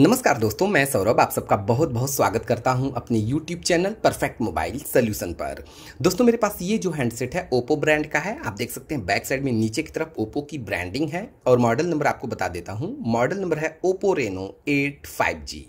नमस्कार दोस्तों मैं सौरभ आप सबका बहुत बहुत स्वागत करता हूं अपने YouTube channel perfect mobile solution पर दोस्तों मेरे पास ये जो हैंडसेट है ओप्पो ब्रांड का है आप देख सकते हैं बैक साइड में नीचे की तरफ ओप्पो की ब्रांडिंग है और मॉडल नंबर आपको बता देता हूं मॉडल नंबर है Oppo Reno eight five G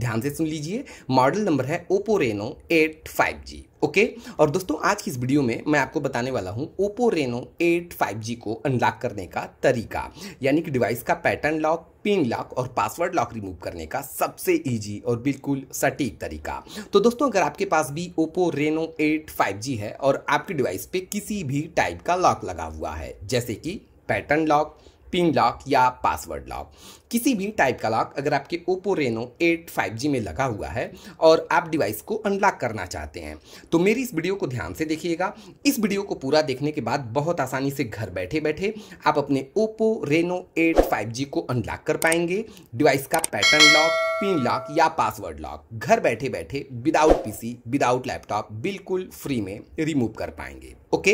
ध्यान से सुन लीजिए मॉडल नंबर है Oppo Reno eight five G okay और दोस्तों आज की इस वीडियो में मैं आपको बताने वाला हूँ Oppo Reno eight five G को अनलॉक करने का तरीका यानी कि डिवाइस का पैटर्न लॉक पिन लॉक और पासवर्ड लॉक रिमूव करने का सबसे इजी और बिल्कुल सटीक तरीका तो दोस्तों अगर आपके पास भी Oppo Reno eight five G है और आपके डिवाइस पे किसी भी टाइप का लॉक लगा हुआ है जैसे कि पैटर्न लॉक पिन लॉक या पासवर्ड लॉक किसी भी टाइप का लॉक अगर आपके ओप्पो रेनो एट फाइव में लगा हुआ है और आप डिवाइस को अनलॉक करना चाहते हैं तो मेरी इस वीडियो को ध्यान से देखिएगा इस वीडियो को पूरा देखने के बाद बहुत आसानी से घर बैठे बैठे आप अपने ओप्पो रेनो एट फाइव को अनलॉक कर पाएंगे डिवाइस का पैटर्न लॉक पिन लॉक या पासवर्ड लॉक घर बैठे बैठे विदाउट पीसी विदाउट लैपटॉप बिल्कुल फ्री में रिमूव कर पाएंगे ओके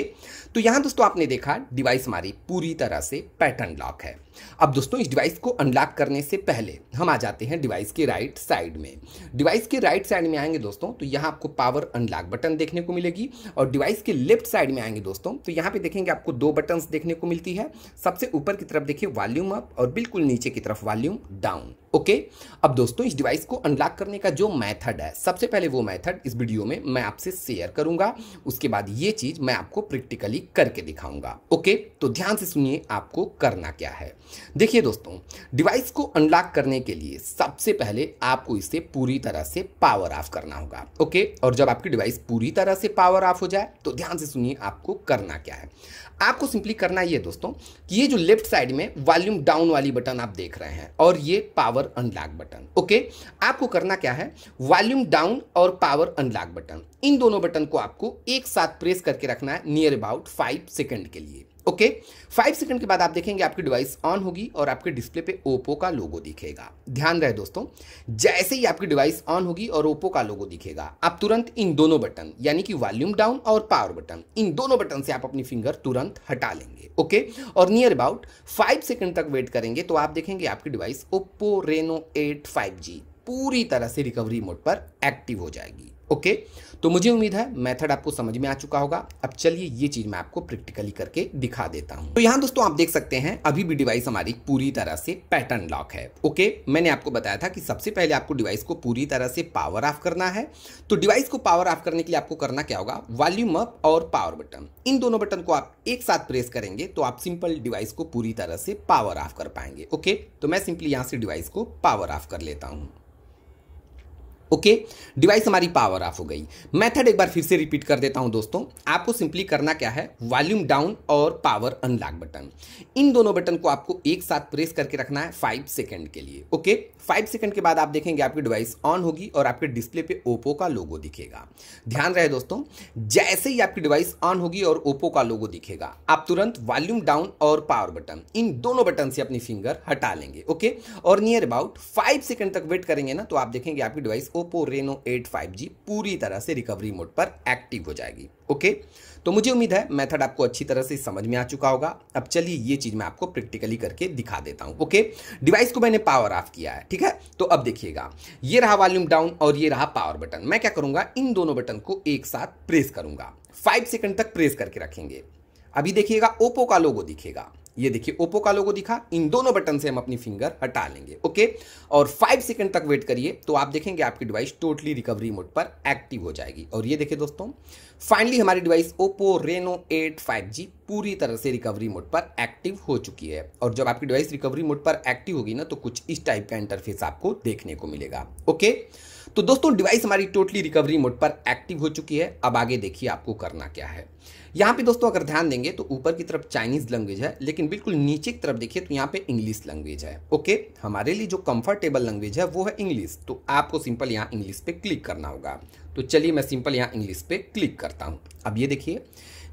तो यहाँ दोस्तों आपने देखा डिवाइस हमारी पूरी तरह से पैटर्न लॉक है अब दोस्तों इस डिवाइस को अनलॉक स्टार्ट करने से पहले हम आ जाते हैं डिवाइस के राइट साइड में डिवाइस के राइट साइड में आएंगे दोस्तों तो यहाँ आपको पावर अनलॉक बटन देखने को मिलेगी और डिवाइस के लेफ्ट साइड में आएंगे दोस्तों तो यहाँ पे देखेंगे आपको दो बटन्स देखने को मिलती है सबसे ऊपर की तरफ देखिए वॉल्यूम अप और बिल्कुल नीचे की तरफ वॉल्यूम डाउन ओके अब दोस्तों इस डिवाइस को अनलॉक करने का जो मेथड है सबसे पहले वो मेथड इस वीडियो में मैं आपसे शेयर करूंगा उसके बाद ये चीज़ मैं आपको प्रैक्टिकली करके दिखाऊंगा ओके तो ध्यान से सुनिए आपको करना क्या है देखिए दोस्तों डिवाइस को अनलॉक करने के लिए सबसे पहले आपको इसे पूरी तरह से पावर ऑफ करना होगा ओके और जब आपकी डिवाइस पूरी तरह से पावर ऑफ हो जाए तो ध्यान से सुनिए आपको करना क्या है आपको सिंपली करना ये दोस्तों कि ये जो लेफ्ट साइड में वॉल्यूम डाउन वाली बटन आप देख रहे हैं और ये power power unlock button okay आपको करना क्या है वॉल्यूम डाउन और पावर अनलॉक बटन इन दोनों बटन को आपको एक साथ प्रेस करके रखना है नियर अबाउट फाइव सेकेंड के लिए ओके फाइव सेकंड के बाद आप देखेंगे आपकी डिवाइस ऑन होगी और आपके डिस्प्ले पे ओप्पो का लोगो दिखेगा ध्यान रहे दोस्तों जैसे ही आपकी डिवाइस ऑन होगी और ओप्पो का लोगो दिखेगा आप तुरंत इन दोनों बटन यानी कि वॉल्यूम डाउन और पावर बटन इन दोनों बटन से आप अपनी फिंगर तुरंत हटा लेंगे ओके और नियर अबाउट फाइव सेकेंड तक वेट करेंगे तो आप देखेंगे आपकी device Oppo Reno eight five पूरी तरह से रिकवरी मोड पर एक्टिव हो जाएगी ओके तो मुझे उम्मीद है मेथड आपको समझ में आ चुका होगा अब चलिए ये चीज़ मैं आपको प्रैक्टिकली करके दिखा देता हूं तो यहाँ दोस्तों आप देख सकते हैं अभी भी डिवाइस हमारी पूरी तरह से पैटर्न लॉक है ओके मैंने आपको बताया था कि सबसे पहले आपको डिवाइस को पूरी तरह से पावर ऑफ करना है तो डिवाइस को पावर ऑफ करने के लिए आपको करना क्या होगा वॉल्यूम अप और पावर बटन इन दोनों बटन को आप एक साथ प्रेस करेंगे तो आप सिंपल डिवाइस को पूरी तरह से पावर ऑफ कर पाएंगे ओके तो मैं सिंपली यहां से डिवाइस को पावर ऑफ कर लेता हूँ ओके डिवाइस हमारी पावर ऑफ हो गई मेथड एक बार फिर से रिपीट कर देता हूं दोस्तों आपको सिंपली करना क्या है वॉल्यूम डाउन और पावर अनलॉक बटन इन दोनों बटन को आपको एक साथ प्रेस करके रखना है फाइव सेकंड के लिए ओके फाइव सेकंड के बाद आप देखेंगे आपकी डिवाइस ऑन होगी और आपके डिस्प्ले पे ओप्पो का लोगो दिखेगा ध्यान रहे दोस्तों जैसे ही आपकी डिवाइस ऑन होगी और ओप्पो का लोगो दिखेगा आप तुरंत वॉल्यूम डाउन और पावर बटन इन दोनों बटन से अपनी फिंगर हटा लेंगे ओके और नियर अबाउट फाइव सेकेंड तक वेट करेंगे ना तो आप देखेंगे आपकी device Oppo Reno eight five G पूरी तरह से रिकवरी मोड पर एक्टिव हो जाएगी ओके तो मुझे उम्मीद है मेथड आपको अच्छी तरह से समझ में आ चुका होगा अब चलिए ये चीज़ मैं आपको प्रैक्टिकली करके दिखा देता हूँ ओके डिवाइस को मैंने पावर ऑफ किया है ठीक है तो अब देखिएगा ये रहा वॉल्यूम डाउन और ये रहा पावर बटन मैं क्या करूँगा इन दोनों बटन को एक साथ प्रेस करूँगा फाइव सेकेंड तक प्रेस करके रखेंगे अभी देखिएगा ओप्पो का लोगो दिखेगा ये देखिए ओप्पो का लोगो दिखा इन दोनों बटन से हम अपनी फिंगर हटा लेंगे ओके और फाइव सेकेंड तक वेट करिए तो आप देखेंगे आपकी डिवाइस टोटली रिकवरी मोड पर एक्टिव हो जाएगी और ये देखिए दोस्तों फाइनली हमारी device Oppo Reno eight five G पूरी तरह से रिकवरी मोड पर एक्टिव हो चुकी है और जब आपकी डिवाइस रिकवरी मोड पर एक्टिव होगी ना तो कुछ इस टाइप का इंटरफेस आपको देखने को मिलेगा ओके तो दोस्तों डिवाइस हमारी टोटली रिकवरी मोड पर एक्टिव हो चुकी है अब आगे देखिए आपको करना क्या है यहाँ पे दोस्तों अगर ध्यान देंगे तो ऊपर की तरफ चाइनीज़ लैंग्वेज है लेकिन बिल्कुल नीचे की तरफ देखिए तो यहाँ पे इंग्लिश लैंग्वेज है ओके हमारे लिए जो कंफर्टेबल लैंग्वेज है वो है इंग्लिश तो आपको सिंपल यहाँ इंग्लिश पे क्लिक करना होगा तो चलिए मैं सिंपल यहाँ इंग्लिश पे क्लिक करता हूँ अब ये देखिए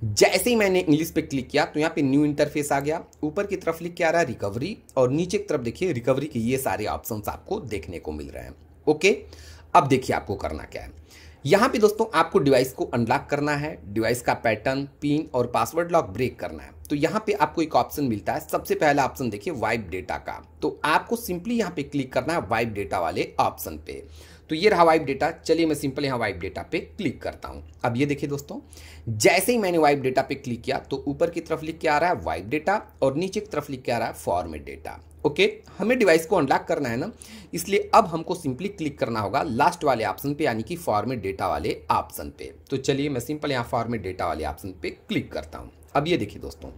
जैसे ही मैंने इंग्लिश पे क्लिक किया तो यहाँ पे न्यू इंटरफेस आ गया ऊपर की तरफ लिख के आ रहा है रिकवरी और नीचे की तरफ देखिए रिकवरी के ये सारे ऑप्शंस आपको देखने को मिल रहे हैं ओके अब देखिए आपको करना क्या है यहाँ पे दोस्तों आपको डिवाइस को अनलॉक करना है डिवाइस का पैटर्न पिन और पासवर्ड लॉक ब्रेक करना है तो यहाँ पे आपको एक ऑप्शन मिलता है सबसे पहला ऑप्शन देखिए वाइप डेटा का तो आपको सिंपली यहाँ पे क्लिक करना है वाइप डेटा वाले ऑप्शन पे तो ये रहा वाइप डेटा चलिए मैं सिंपल यहाँ वाइप डेटा पे क्लिक करता हूँ अब ये देखिए दोस्तों जैसे ही मैंने वाइप डेटा पे क्लिक किया तो ऊपर की तरफ लिख के आ रहा है वाइप डेटा और नीचे की तरफ लिख के आ रहा है फॉर्मेट डेटा ओके हमें डिवाइस को अनलॉक करना है ना इसलिए अब हमको सिंपली क्लिक करना होगा लास्ट वाले ऑप्शन पे यानी कि फॉर्मेट डेटा वाले ऑप्शन पे तो चलिए मैं सिंपल यहाँ फॉर्मेट डेटा वाले ऑप्शन पे क्लिक करता हूँ अब ये देखिए दोस्तों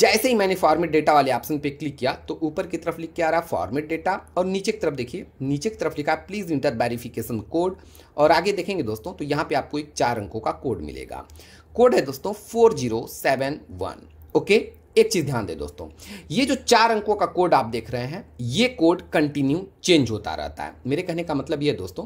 जैसे ही मैंने फॉर्मेट डेटा वाले ऑप्शन पे क्लिक किया तो ऊपर की तरफ लिख के आ रहा फॉर्मेट डेटा और नीचे की तरफ देखिए नीचे की तरफ लिखा प्लीज़ इंटर वेरिफिकेशन कोड और आगे देखेंगे दोस्तों तो यहाँ पे आपको एक चार अंकों का कोड मिलेगा कोड है दोस्तों four zero seven one okay एक चीज़ ध्यान दे दोस्तों ये जो चार अंकों का कोड आप देख रहे हैं ये कोड कंटिन्यू चेंज होता रहता है मेरे कहने का मतलब ये दोस्तों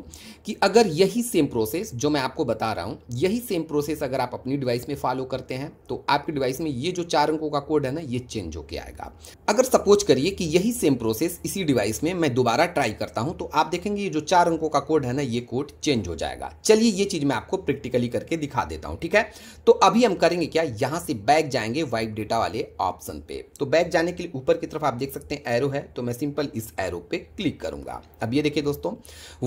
कि अगर यही सेम प्रोसेस जो मैं आपको बता रहा हूँ यही सेम प्रोसेस अगर आप अपनी डिवाइस में फॉलो करते हैं तो आपकी डिवाइस में ये जो चार अंकों का कोड है ना ये चेंज होके आएगा अगर सपोज करिए कि यही सेम प्रोसेस इसी डिवाइस में मैं दोबारा ट्राई करता हूँ तो आप देखेंगे ये जो चार अंकों का कोड है ना ये कोड चेंज हो जाएगा चलिए ये चीज़ मैं आपको प्रैक्टिकली करके दिखा देता हूँ ठीक है तो अभी हम करेंगे क्या यहाँ से बैग जाएंगे वाइट डेटा वाले ऑप्शन पे तो बैक जाने के लिए ऊपर की तरफ आप देख सकते हैं एरो है तो मैं सिंपल इस एरो पे क्लिक करूंगा अब ये देखिए दोस्तों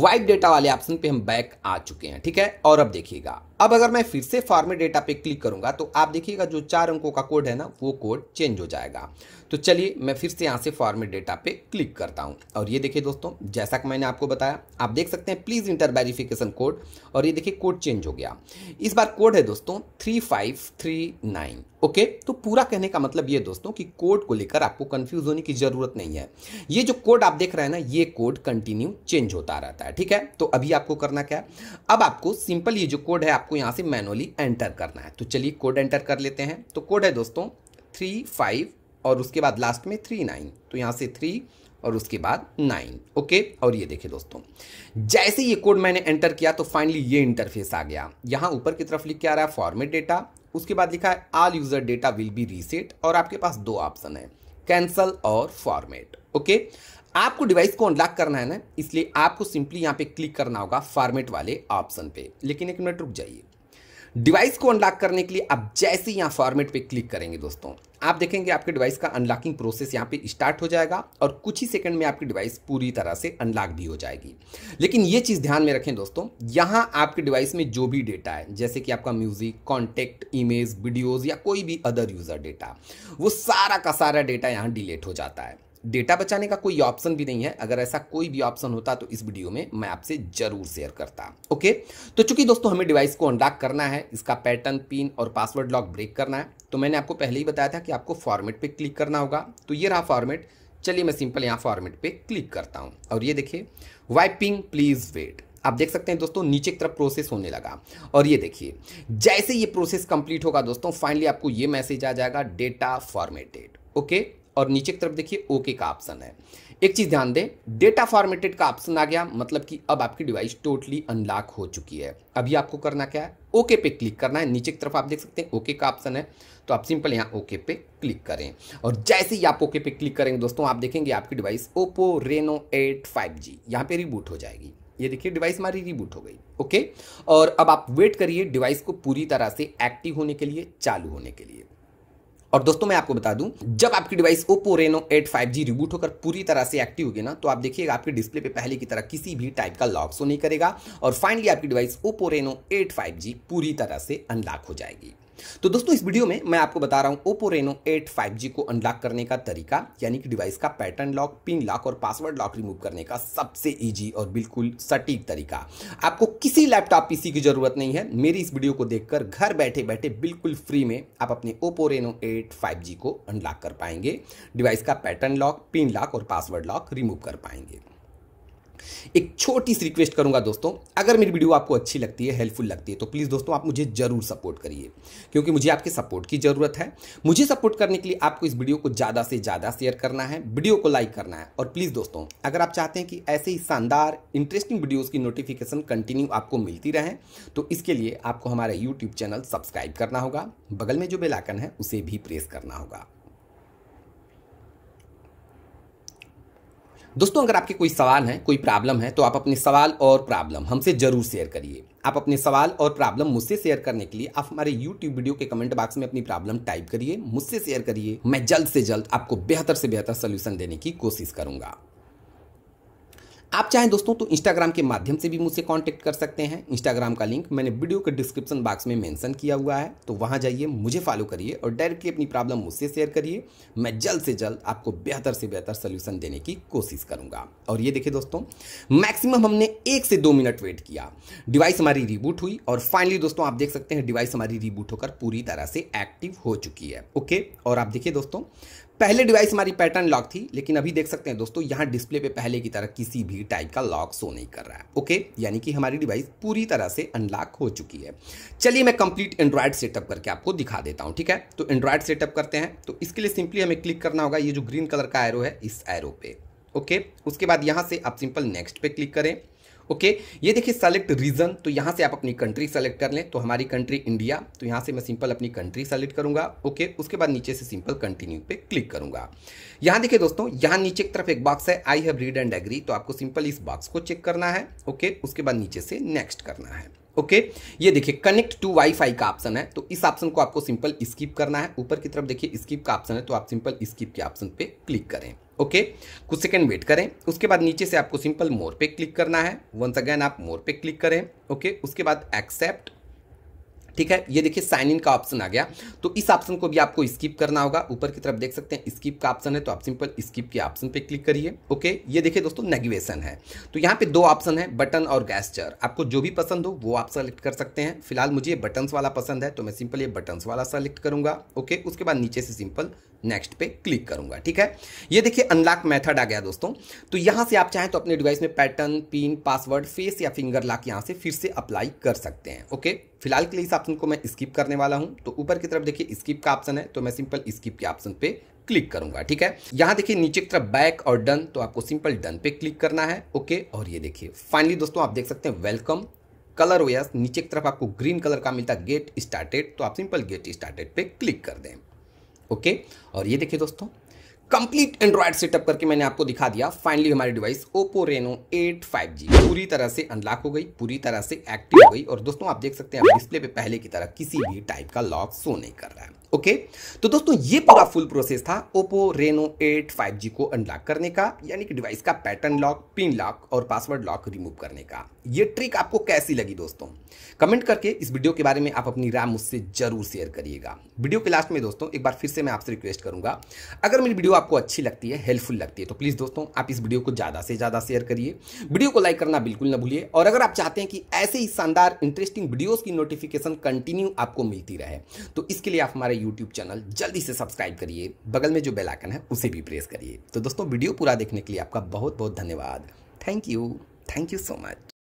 वाइट डेटा वाले ऑप्शन पे हम बैक आ चुके हैं ठीक है और अब देखिएगा अब अगर मैं फिर से फॉर्मेट डेटा पे क्लिक करूंगा तो आप देखिएगा जो चार अंकों का कोड है ना वो कोड चेंज हो जाएगा तो चलिए मैं फिर से यहाँ से फॉर्मेट डेटा पे क्लिक करता हूँ और ये देखिए दोस्तों जैसा कि मैंने आपको बताया आप देख सकते हैं प्लीज़ इंटर वेरिफिकेशन कोड और ये देखिए कोड चेंज हो गया इस बार कोड है दोस्तों three five three nine okay तो पूरा कहने का मतलब ये दोस्तों कि कोड को लेकर आपको कन्फ्यूज होने की ज़रूरत नहीं है ये जो कोड आप देख रहे हैं ना ये कोड कंटिन्यू चेंज होता रहता है ठीक है तो अभी आपको करना क्या है अब आपको सिंपल ये जो कोड है आपको यहाँ से मैनुअली एंटर करना है तो चलिए कोड एंटर कर लेते हैं तो कोड है दोस्तों थ्री फाइव और उसके बाद लास्ट में थ्री नाइन तो यहाँ से थ्री और उसके बाद नाइन ओके और ये देखिए दोस्तों जैसे ये कोड मैंने एंटर किया तो फाइनली ये इंटरफेस आ गया यहाँ ऊपर की तरफ लिख के आ रहा है फॉर्मेट डेटा उसके बाद लिखा है all user data will be reset और आपके पास दो ऑप्शन है कैंसल और फॉर्मेट ओके आपको डिवाइस को अनलॉक करना है ना इसलिए आपको सिंपली यहाँ पे क्लिक करना होगा फॉर्मेट वाले ऑप्शन पे लेकिन एक मिनट रुक जाइए डिवाइस को अनलॉक करने के लिए आप जैसे ही यहाँ फॉर्मेट पे क्लिक करेंगे दोस्तों आप देखेंगे आपके डिवाइस का अनलॉकिंग प्रोसेस यहाँ पे स्टार्ट हो जाएगा और कुछ ही सेकंड में आपकी डिवाइस पूरी तरह से अनलॉक भी हो जाएगी लेकिन ये चीज़ ध्यान में रखें दोस्तों यहाँ आपके डिवाइस में जो भी डेटा है जैसे कि आपका म्यूजिक कॉन्टेक्ट इमेज वीडियोज़ या कोई भी अदर यूज़र डेटा वो सारा का सारा डेटा यहाँ डिलीट हो जाता है डेटा बचाने का कोई ऑप्शन भी नहीं है अगर ऐसा कोई भी ऑप्शन होता तो इस वीडियो में मैं आपसे जरूर शेयर करता ओके तो चूंकि दोस्तों हमें डिवाइस को अनलॉक करना है इसका पैटर्न पिन और पासवर्ड लॉक ब्रेक करना है तो मैंने आपको पहले ही बताया था कि आपको फॉर्मेट पे क्लिक करना होगा तो ये रहा फॉर्मेट चलिए मैं सिंपल यहाँ फॉर्मेट पर क्लिक करता हूँ और ये देखिए वाइपिंग प्लीज़ वेट आप देख सकते हैं दोस्तों नीचे की तरफ प्रोसेस होने लगा और ये देखिए जैसे ये प्रोसेस कंप्लीट होगा दोस्तों फाइनली आपको ये मैसेज आ जाएगा डेटा फॉर्मेटेड ओके और नीचे की तरफ देखिए ओके का ऑप्शन है एक चीज़ ध्यान दें डेटा फॉर्मेटेड का ऑप्शन आ गया मतलब कि अब आपकी डिवाइस टोटली अनलॉक हो चुकी है अभी आपको करना क्या है ओके पे क्लिक करना है नीचे की तरफ आप देख सकते हैं ओके का ऑप्शन है तो आप सिंपल यहाँ ओके पे क्लिक करें और जैसे ही आप ओके पे क्लिक करेंगे दोस्तों आप देखेंगे आपकी device Oppo Reno eight five G यहाँ पर रिबूट हो जाएगी ये देखिए डिवाइस हमारी रिबूट हो गई ओके और अब आप वेट करिए डिवाइस को पूरी तरह से एक्टिव होने के लिए चालू होने के लिए और दोस्तों मैं आपको बता दूं जब आपकी device Oppo Reno 8 5G reboot होकर पूरी तरह से एक्टिव होगी ना तो आप देखिएगा आपके डिस्प्ले पे पहले की तरह किसी भी टाइप का लॉक सो नहीं करेगा और फाइनली आपकी डिवाइस ओप्पो रेनो 8 5G पूरी तरह से अनलॉक हो जाएगी तो दोस्तों इस वीडियो में मैं आपको बता रहा हूँ Oppo Reno eight five G को अनलॉक करने का तरीका यानी कि डिवाइस का पैटर्न लॉक पिन लॉक और पासवर्ड लॉक रिमूव करने का सबसे ईजी और बिल्कुल सटीक तरीका आपको किसी लैपटॉप पीसी की जरूरत नहीं है मेरी इस वीडियो को देखकर घर बैठे बैठे बिल्कुल फ्री में आप अपने Oppo Reno eight five G को अनलॉक कर पाएंगे डिवाइस का पैटर्न लॉक पिन लॉक और पासवर्ड लॉक रिमूव कर पाएंगे एक छोटी सी रिक्वेस्ट करूंगा दोस्तों अगर मेरी वीडियो आपको अच्छी लगती है हेल्पफुल लगती है तो प्लीज़ दोस्तों आप मुझे ज़रूर सपोर्ट करिए क्योंकि मुझे आपके सपोर्ट की ज़रूरत है मुझे सपोर्ट करने के लिए आपको इस वीडियो को ज़्यादा से ज़्यादा शेयर करना है वीडियो को लाइक करना है और प्लीज़ दोस्तों अगर आप चाहते हैं कि ऐसे ही शानदार इंटरेस्टिंग वीडियोज़ की नोटिफिकेशन कंटिन्यू आपको मिलती रहें तो इसके लिए आपको हमारा यूट्यूब चैनल सब्सक्राइब करना होगा बगल में जो बेलाइकन है उसे भी प्रेस करना होगा दोस्तों अगर आपके कोई सवाल है कोई प्रॉब्लम है तो आप अपने सवाल और प्रॉब्लम हमसे ज़रूर शेयर करिए आप अपने सवाल और प्रॉब्लम मुझसे शेयर करने के लिए आप हमारे यूट्यूब वीडियो के कमेंट बॉक्स में अपनी प्रॉब्लम टाइप करिए मुझसे शेयर करिए मैं जल्द से जल्द आपको बेहतर से बेहतर सोल्यूशन देने की कोशिश करूंगा आप चाहें दोस्तों तो इंस्टाग्राम के माध्यम से भी मुझसे कांटेक्ट कर सकते हैं इंस्टाग्राम का लिंक मैंने वीडियो के डिस्क्रिप्शन बॉक्स में मेंशन किया हुआ है तो वहां जाइए मुझे फॉलो करिए और डायरेक्टली अपनी प्रॉब्लम मुझसे शेयर करिए मैं जल्द से जल्द आपको बेहतर से बेहतर सोल्यूशन देने की कोशिश करूंगा और ये देखिए दोस्तों मैक्सिमम हमने एक से दो मिनट वेट किया डिवाइस हमारी रिबूट हुई और फाइनली दोस्तों आप देख सकते हैं डिवाइस हमारी रिबूट होकर पूरी तरह से एक्टिव हो चुकी है ओके और आप देखिए दोस्तों पहले डिवाइस हमारी पैटर्न लॉक थी लेकिन अभी देख सकते हैं दोस्तों यहाँ डिस्प्ले पे पहले की तरह किसी भी टाइप का लॉक शो नहीं कर रहा है ओके यानी कि हमारी डिवाइस पूरी तरह से अनलॉक हो चुकी है चलिए मैं कंप्लीट एंड्रॉयड सेटअप करके आपको दिखा देता हूँ ठीक है तो एंड्रॉयड सेटअप करते हैं तो इसके लिए सिंपली हमें क्लिक करना होगा ये जो ग्रीन कलर का एरो है इस एरो पे ओके उसके बाद यहाँ से आप सिंपल नेक्स्ट पे क्लिक करें ओके ये देखिए सेलेक्ट रीजन तो यहाँ से आप अपनी कंट्री सेलेक्ट कर लें तो हमारी कंट्री इंडिया तो यहाँ से मैं सिंपल अपनी कंट्री सेलेक्ट करूंगा ओके उसके बाद नीचे से सिंपल कंटिन्यू पे क्लिक करूंगा यहाँ देखिए दोस्तों यहाँ नीचे की तरफ एक बॉक्स है I have read and agree तो आपको सिंपल इस बॉक्स को चेक करना है ओके उसके बाद नीचे से नेक्स्ट करना है ओके okay, ये देखिए कनेक्ट टू वाईफाई का ऑप्शन है तो इस ऑप्शन को आपको सिंपल स्किप करना है ऊपर की तरफ देखिए स्किप का ऑप्शन है तो आप सिंपल स्किप के ऑप्शन पे क्लिक करें ओके कुछ सेकंड वेट करें उसके बाद नीचे से आपको सिंपल मोर पे क्लिक करना है वंस अगेन आप मोर पे क्लिक करें ओके उसके बाद एक्सेप्ट ठीक है ये देखिए साइन इन का ऑप्शन आ गया तो इस ऑप्शन को भी आपको स्किप करना होगा ऊपर की तरफ देख सकते हैं स्किप का ऑप्शन है तो आप सिंपल स्किप के ऑप्शन पे क्लिक करिए ओके ये देखिए दोस्तों नेगिवेशन है तो यहाँ पे दो ऑप्शन है बटन और गैस्चर आपको जो भी पसंद हो वो आप सेलेक्ट कर सकते हैं फिलहाल मुझे बटन्स वाला पसंद है तो मैं सिंपल ये बटन्स वाला सेलेक्ट करूंगा ओके उसके बाद नीचे से सिंपल नेक्स्ट पे क्लिक करूंगा ठीक है ये देखिए अनलॉक मेथड आ गया दोस्तों तो यहां से आप चाहें तो अपने डिवाइस में पैटर्न पिन पासवर्ड फेस या फिंगर लॉक यहां से फिर से अप्लाई कर सकते हैं ओके फिलहाल के लिए इस ऑप्शन को मैं स्किप करने वाला हूं तो ऊपर की तरफ देखिए स्किप का ऑप्शन है तो मैं सिंपल स्किप के ऑप्शन पे क्लिक करूंगा ठीक है यहां देखिए नीचे की तरफ बैक और डन तो आपको सिंपल डन पे क्लिक करना है ओके और ये देखिए फाइनली दोस्तों आप देख सकते हैं वेलकम कलर ओयस नीचे की तरफ आपको ग्रीन कलर का मिलता है गेट स्टार्टेड तो आप सिंपल गेट स्टार्टेड पे क्लिक कर दें ओके और ये देखिए दोस्तों कंप्लीट एंड्रॉयड सेटअप करके मैंने आपको दिखा दिया फाइनली हमारी डिवाइस ओप्पो रेनो 8 5G पूरी तरह से अनलॉक हो गई पूरी तरह से एक्टिव हो गई और दोस्तों आप देख सकते हैं डिस्प्ले पे पहले की तरह किसी भी टाइप का लॉक शो नहीं कर रहा है ओके okay? तो दोस्तों ये पूरा फुल प्रोसेस था ओप्पो रेनो 8 5G को अनलॉक करने का यानी कि डिवाइस का पैटर्न लॉक पिन लॉक और पासवर्ड लॉक रिमूव करने का ये ट्रिक आपको कैसी लगी दोस्तों कमेंट करके इस वीडियो के बारे में आप अपनी राय मुझसे जरूर शेयर करिएगा वीडियो के लास्ट में दोस्तों एक बार फिर से मैं आपसे रिक्वेस्ट करूंगा अगर मेरी वीडियो आपको अच्छी लगती है हेल्पफुल लगती है तो प्लीज़ दोस्तों आप इस वीडियो को ज़्यादा से ज़्यादा शेयर करिए वीडियो को लाइक करना बिल्कुल ना भूलिए और अगर आप चाहते हैं कि ऐसे ही शानदार इंटरेस्टिंग वीडियोज़ की नोटिफिकेशन कंटिन्यू आपको मिलती रहे तो इसके लिए आप हमारे यूट्यूब चैनल जल्दी से सब्सक्राइब करिए बगल में जो बेल आइकन है उसे भी प्रेस करिए तो दोस्तों वीडियो पूरा देखने के लिए आपका बहुत बहुत धन्यवाद thank you thank you so much